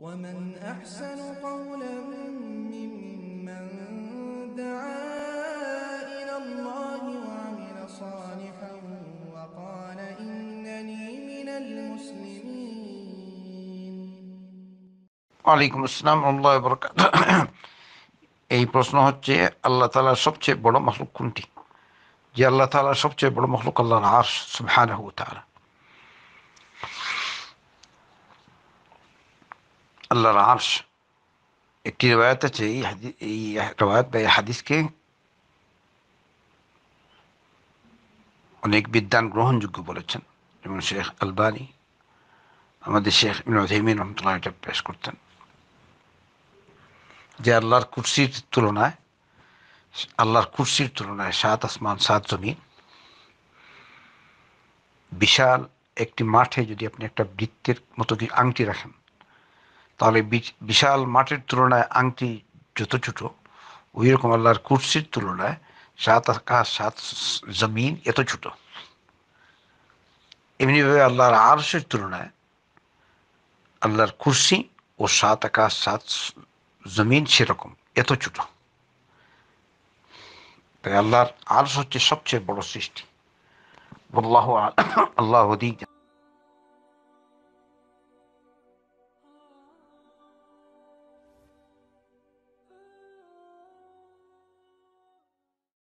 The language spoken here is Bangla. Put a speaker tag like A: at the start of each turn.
A: ومن أحسن قولا ممن دعا إلى الله وعمل صالحا وقال إنني من المسلمين
B: وعليكم السلام ورحمة الله وبركاته এই প্রশ্ন হচ্ছে আল্লাহ তালার সবচেয়ে বড় মখলুক কোনটি যে আল্লাহ তালার সবচেয়ে বড় মখলুক আল্লাহর আর্শ সুবহানাহু তাআলা আল্লাহর আর্শ একটি রেবায়াত আছে এই এই রেবায়াত বা এই হাদিসকে অনেক বিদ্যান গ্রহণযোগ্য বলেছেন যেমন শেখ আলবানি আমাদের শেখ মিনহিমিন রহমতুল্লাহ এটা পেশ করতেন যে আল্লাহর কুর্সির তুলনায় আল্লাহর কুর্সির তুলনায় সাত আসমান সাত জমি বিশাল একটি মাঠে যদি আপনি একটা বৃত্তের মতো কি আংটি রাখেন তাহলে বিশাল মাঠের তুলনায় আংটি যত ছোট ওই রকম আল্লাহর কুর্সির তুলনায় সাত আকাশ সাত জমিন এত ছোট এমনিভাবে আল্লাহর আরশের তুলনায় আল্লাহর কুর্সি ও সাত আকাশ সাত জমিন সেরকম এত ছোট তাই আল্লাহর আরশ হচ্ছে সবচেয়ে বড় সৃষ্টি আল্লাহ আল্লাহ দিক